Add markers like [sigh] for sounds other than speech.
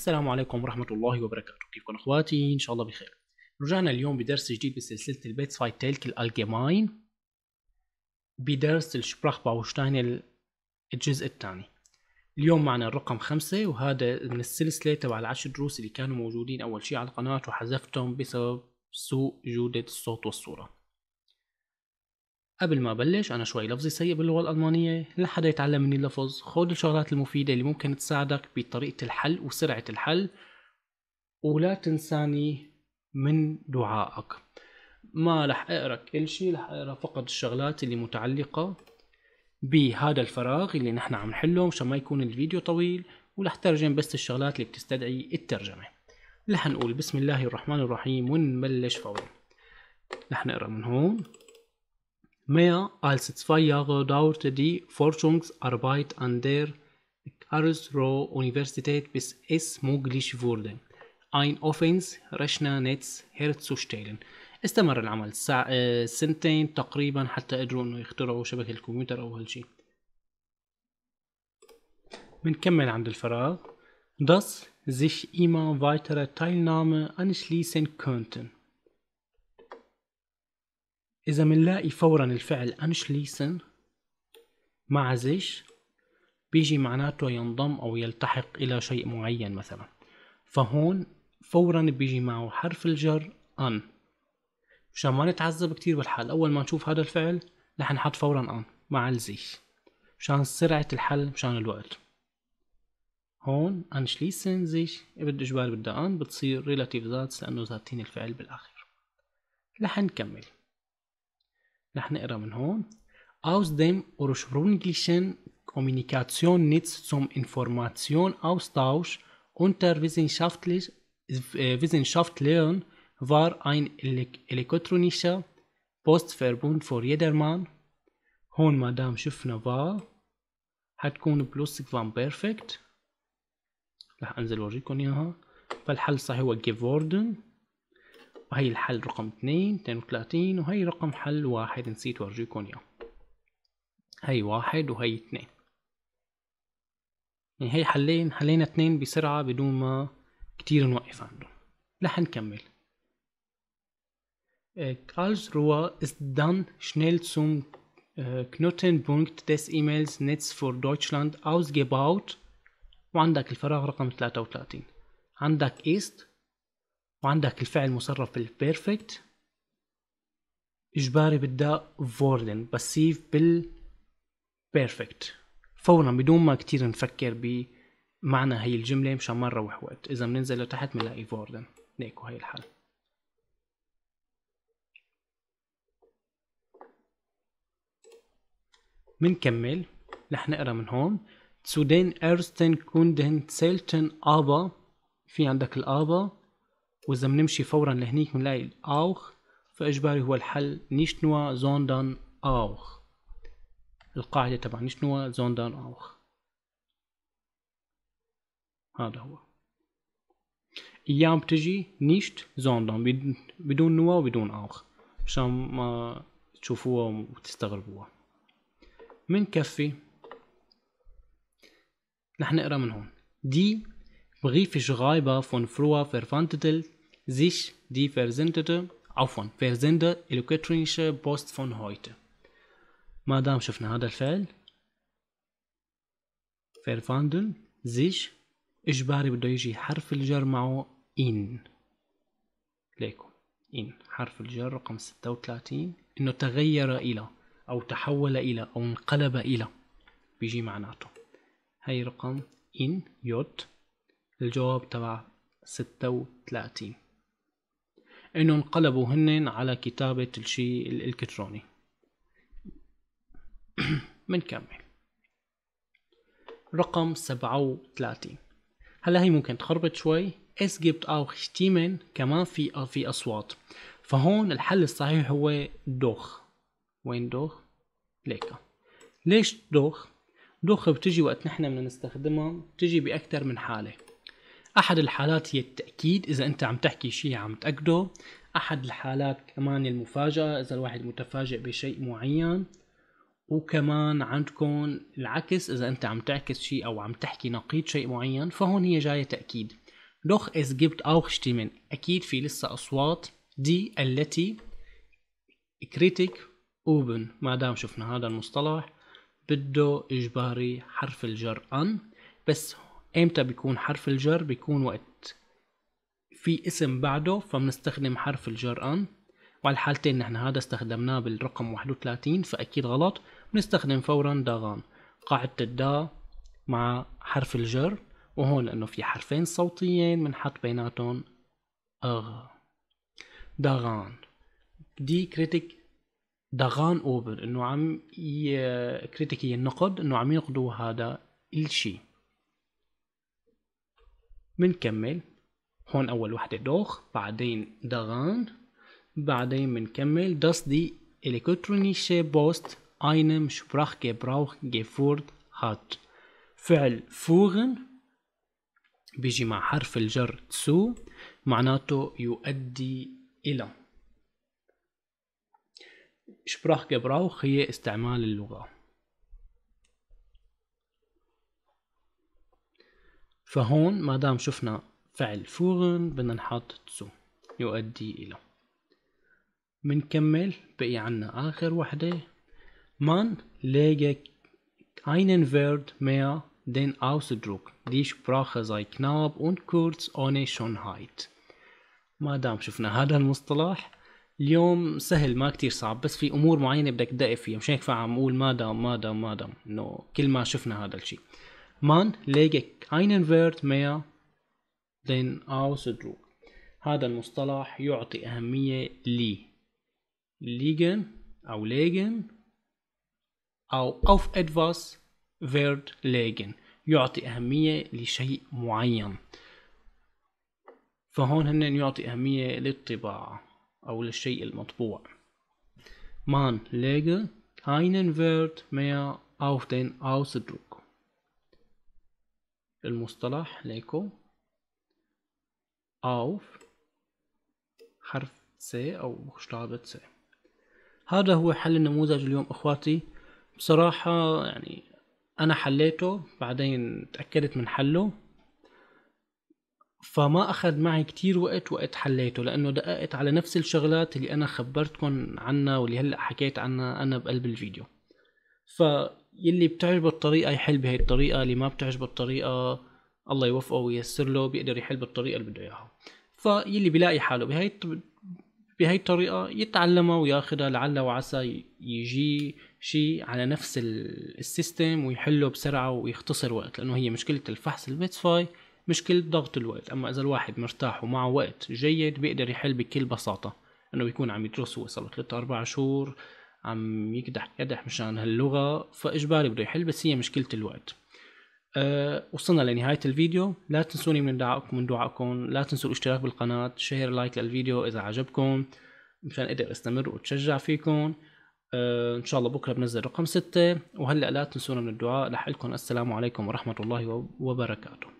السلام عليكم ورحمة الله وبركاته كيفكم اخواتي ان شاء الله بخير رجعنا اليوم بدرس جديد بسلسلة البيتس فايت تيلك الالجيماين بدرس الشبراخ باوشتاين الجزء الثاني اليوم معنا الرقم خمسة وهذا من السلسلة تبع العشر دروس اللي كانوا موجودين اول شيء على القناة وحذفتهم بسبب سوء جودة الصوت والصورة قبل ما ابلش انا شوي لفظي سيء باللغه الالمانيه لحدا يتعلم مني اللفظ خذ الشغلات المفيده اللي ممكن تساعدك بطريقه الحل وسرعه الحل ولا تنساني من دعائك ما رح اقرا كل شيء رح اقرا فقط الشغلات اللي متعلقه بهذا الفراغ اللي نحن عم نحله مشان ما يكون الفيديو طويل ورح ترجم بس الشغلات اللي بتستدعي الترجمه رح نقول بسم الله الرحمن الرحيم ونبلش فورا رح نقرا من هون Mehr als zwei Jahre dauerte die Forschungsarbeit an der Karlsruhe Universität, bis es möglich wurde, ein offenes Rechnernetz herzustellen. استمر العمل سنتين تقريبا حتى قدروا انه يخترعوا شبكة الكمبيوتر اول شيء بنكمل عند الفراغ dass sich immer weitere Teilnahme anschließen könnten إذا منلاقي فورا الفعل أنشليسن مع زيش بيجي معناته ينضم أو يلتحق إلى شيء معين مثلا فهون فورا بيجي معه حرف الجر أن مشان ما نتعذب كتير بالحل أول ما نشوف هذا الفعل رح نحط فورا أن مع الزيش مشان سرعة الحل مشان الوقت هون أنشليسن زيش إيه بدي إجبار بدها أن بتصير ريلاتيف ذاتس لأنه ذاتين الفعل بالآخر رح نكمل نحن نقرا من هون aus dem ursprünglichen Kommunikationsnetz zum Informationsaustausch unter wissenschaftlich, äh, Wissenschaftlern war ein elektronischer Postverbund für jedermann. هون مدام شفنا var حتكون بلس كفان بيرفكت راح انزل اوريكم اياها فالحل صحيح هو geworden وهي الحل رقم 2 32 وهي رقم حل واحد نسيت ورجيكم اياه هي واحد وهي 2 يعني هي حلين حلينا اثنين بسرعة بدون ما كتير نوقف عندهم رح نكمل eh, Karlsruhe ist dann schnell كنوتن بونكت eh, des ايميلز نتس فور für Deutschland ausgebaut وعندك الفراغ رقم 33 عندك ايست وعندك الفعل مصرف بالبيرفكت اجباري بدها فوردن بسيف بالبيرفكت فورا بدون ما كتير نفكر بمعنى هي الجملة مشان ما نروح وقت اذا بننزل لتحت بنلاقي فوردن ليكو هي الحل منكمل رح نقرا من هون سودين ارستن كوندن سيلتن ابا في عندك الابا واذا بنمشي فورا لهنيك بنلاقي الاوخ فاجباري هو الحل نيشنوا زوندان اوخ القاعدة تبع نيشنوا زوندان اوخ هذا هو ايام بتجي نيشت زوندان بدون نوا وبدون اوخ مشان ما تشوفوها وتستغربوها من كفي رح نقرا من هون دي briefische Räuber von früher verwandelte sich die versendete عفوا versende elektronische Post von heute ما دام شفنا هذا الفعل verwandeln sich إجباري بده يجي حرف الجر معه in ليكو in حرف الجر رقم 36 إنه تغير إلى أو تحول إلى أو انقلب إلى بيجي معناته هاي رقم in يوت الجواب تبع ستة وثلاثين انه انقلبوا هن على كتابة الشيء الالكتروني [clears throat] منكمل رقم سبعة وثلاثين هلا هي ممكن تخربط شوي es gibt auch Stimmen كمان في في أصوات فهون الحل الصحيح هو دوخ وين دوخ؟ ليكا ليش دوخ؟ دوخ بتجي وقت نحن بدنا نستخدمها بتجي بأكثر من حالة احد الحالات هي التاكيد اذا انت عم تحكي شيء عم تاكده احد الحالات كمان المفاجاه اذا الواحد متفاجئ بشيء معين وكمان عندكم العكس اذا انت عم تعكس شيء او عم تحكي نقيض شيء معين فهون هي جايه تاكيد دوخ اس جبت اوخ شتيمن اكيد في لسه اصوات دي التي كريتيك اوبن ما دام شفنا هذا المصطلح بده اجباري حرف الجر ان بس امتى بيكون حرف الجر بيكون وقت في اسم بعده فبنستخدم حرف الجر ان وعلى الحالتين نحن هذا استخدمناه بالرقم 31 فأكيد غلط بنستخدم فورا داغان قاعدة الدا مع حرف الجر وهون لأنه في حرفين صوتيين بنحط بيناتهم أغ داغان دي كريتيك داغان أوبر إنه عم ي... كريتيك هي النقد إنه عم ينقدوا هذا الشيء بنكمل هون أول وحدة دوخ بعدين دغان بعدين بنكمل دي الكترونيشي بوست اينم شبراخ Sprachgebrauch جفورد هات فعل فوغن بيجي مع حرف الجر تسو معناته يؤدي إلى شبراخ Sprachgebrauch هي استعمال اللغة فهون ما دام شفنا فعل فورن بدنا نحط تسو يؤدي إلى منكمل بقي عنا آخر وحدة مان lege einen Wert mehr den ديش die زي كناب knapp und اوني شون هايت ما دام شفنا هذا المصطلح اليوم سهل ما كتير صعب بس في امور معينه بدك تدقق فيها مش هيك فعم اقول ما دام ما دام ما دام انه كل ما شفنا هذا الشيء man lege keinen Wert mehr den Ausdruck هذا المصطلح يعطي أهمية لي liegen أو legen أو auf etwas Wert legen يعطي أهمية لشيء معين فهون هن يعطي أهمية للطباعة أو للشيء المطبوع man lege keinen Wert mehr auf den Ausdruck المصطلح ليكو أوف حرف س أو بوشلابة س هذا هو حل النموذج اليوم أخواتي بصراحة يعني أنا حليته بعدين تأكدت من حله فما أخذ معي كتير وقت وقت حليته لأنه دققت على نفس الشغلات اللي أنا خبرتكم عنها واللي هلأ حكيت عنها أنا بقلب الفيديو ف يلي بتعجبه الطريقه يحل بهي الطريقه اللي ما بتعجبه الطريقه الله يوفقه وييسر له بيقدر يحل بالطريقه اللي بده اياها فيلي بيلاقي حاله بهي بهي الطريقه يتعلمها وياخذها لعل وعسى يجي شيء على نفس السيستم ويحله بسرعه ويختصر وقت لانه هي مشكله الفحص فاي مشكله ضغط الوقت اما اذا الواحد مرتاح ومعه وقت جيد بيقدر يحل بكل بساطه انه بيكون عم يدرس هو صار له ثلاث أربع شهور عم يكدح يدح مشان هاللغة فإجباري بده يحل بس هي مشكلة الوقت أه وصلنا لنهاية الفيديو لا تنسوني من دعائكم من دعائكم لا تنسوا الاشتراك بالقناة شير لايك للفيديو إذا عجبكم مشان أقدر أستمر وأتشجع فيكم أه إن شاء الله بكرة بنزل رقم ستة وهلأ لا تنسونا من الدعاء لحقكم السلام عليكم ورحمة الله وبركاته